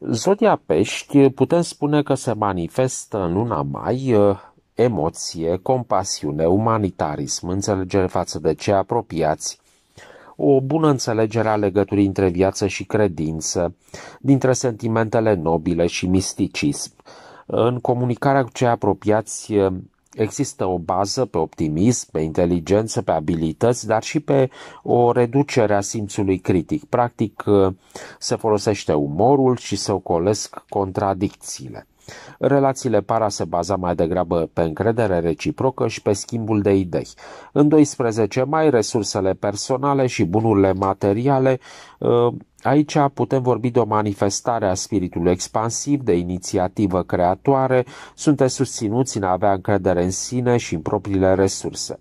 Zodia Pești putem spune că se manifestă în luna mai uh, emoție, compasiune, umanitarism, înțelegere față de cei apropiați, o bună înțelegere a legăturii între viață și credință, dintre sentimentele nobile și misticism. În comunicarea cu cei apropiați uh, există o bază pe optimism, pe inteligență, pe abilități, dar și pe o reducere a simțului critic. Practic se folosește umorul și se ocolesc contradicțiile. Relațiile par se baza mai degrabă pe încredere reciprocă și pe schimbul de idei. În 12 mai, resursele personale și bunurile materiale ă, Aici putem vorbi de o manifestare a spiritului expansiv, de inițiativă creatoare, sunteți susținuți în a avea încredere în sine și în propriile resurse.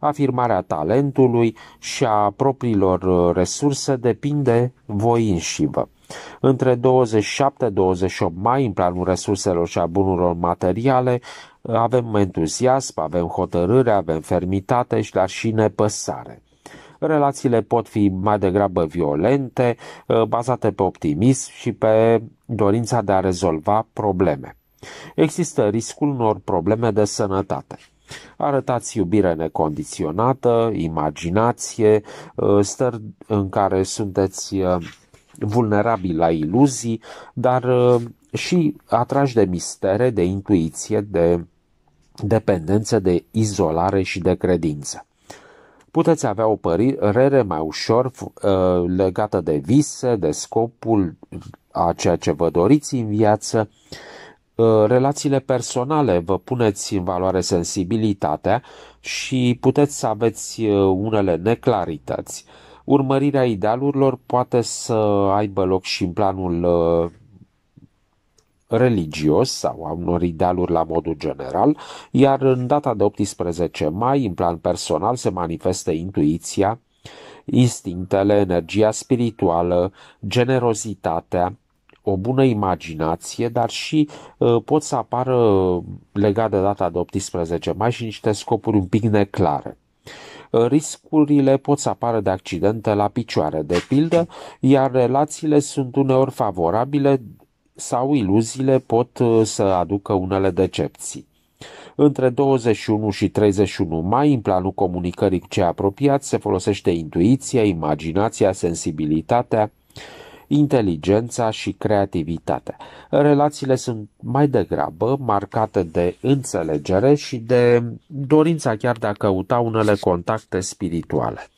Afirmarea talentului și a propriilor ă, resurse depinde voi înșivă. Între 27-28 mai, în planul resurselor și a bunurilor materiale, avem entuziasm, avem hotărâre, avem fermitate, dar și nepăsare relațiile pot fi mai degrabă violente, bazate pe optimism și pe dorința de a rezolva probleme. Există riscul unor probleme de sănătate. Arătați iubire necondiționată, imaginație, stări în care sunteți vulnerabil la iluzii, dar uh, și atrași de mistere, de intuiție, de dependență, de izolare și de credință. Puteți avea o părere mai ușor uh, legată de vise, de scopul a ceea ce vă doriți în viață, uh, relațiile personale, vă puneți în valoare sensibilitatea și puteți să aveți unele neclarități urmărirea idealurilor poate să aibă loc și în planul uh, religios sau a unor idealuri la modul general, iar în data de 18 mai, în plan personal, se manifestă intuiția, instinctele, energia spirituală, generozitatea, o bună imaginație, dar și uh, pot să apară legat de data de 18 mai și niște scopuri un pic neclare. Uh, riscurile pot să apară de accidente la picioare, de pildă, iar relațiile sunt uneori favorabile sau iluziile pot uh, să aducă unele decepții. Între 21 și 31 mai, în planul comunicării cu cei apropiați, se folosește intuiția, imaginația, sensibilitatea, inteligența și creativitatea. Relațiile sunt mai degrabă marcate de înțelegere și de dorința chiar de a căuta unele contacte spirituale.